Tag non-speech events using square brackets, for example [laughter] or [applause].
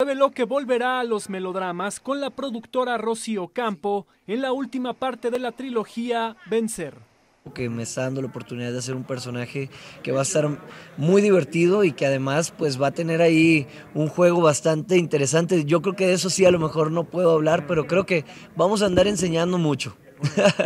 Reveló que volverá a los melodramas con la productora Rocío Campo en la última parte de la trilogía Vencer. Que me está dando la oportunidad de hacer un personaje que va a estar muy divertido y que además pues va a tener ahí un juego bastante interesante. Yo creo que de eso sí a lo mejor no puedo hablar, pero creo que vamos a andar enseñando mucho. [laughs]